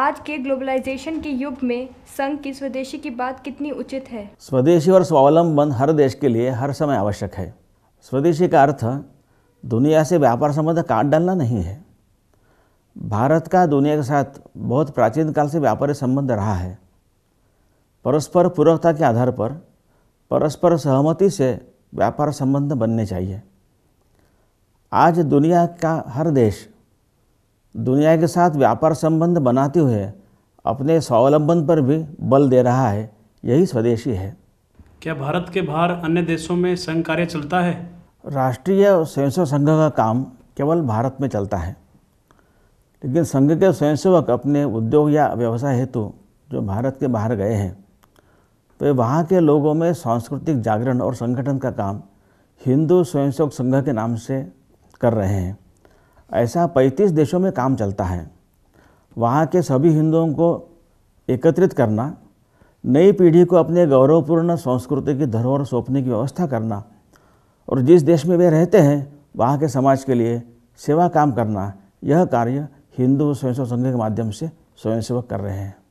आज के ग्लोबलाइजेशन के युग में संघ की स्वदेशी की बात कितनी उचित है स्वदेशी और स्वावलंबन हर देश के लिए हर समय आवश्यक है स्वदेशी का अर्थ दुनिया से व्यापार संबंध काट डालना नहीं है भारत का दुनिया के साथ बहुत प्राचीन काल से व्यापारिक संबंध रहा है परस्पर पूर्वता के आधार पर परस्पर सहमति से व्यापार संबंध बनने चाहिए आज दुनिया का हर देश दुनिया के साथ व्यापार संबंध बनाते हुए अपने स्वावलंबन पर भी बल दे रहा है यही स्वदेशी है क्या भारत के बाहर अन्य देशों में संघ कार्य चलता है राष्ट्रीय स्वयंसेवक संघ का काम केवल भारत में चलता है लेकिन संघ के स्वयंसेवक अपने उद्योग या व्यवसाय हेतु जो भारत के बाहर गए हैं तो वहाँ के लोगों में सांस्कृतिक जागरण और संगठन का काम हिंदू स्वयंसेवक संघ के नाम से कर रहे हैं ऐसा 35 देशों में काम चलता है वहाँ के सभी हिंदुओं को एकत्रित करना नई पीढ़ी को अपने गौरवपूर्ण संस्कृति की धरोहर सौंपने की व्यवस्था करना और जिस देश में वे रहते हैं वहाँ के समाज के लिए सेवा काम करना यह कार्य हिंदू स्वयंसेवक संघ के माध्यम से स्वयंसेवक कर रहे हैं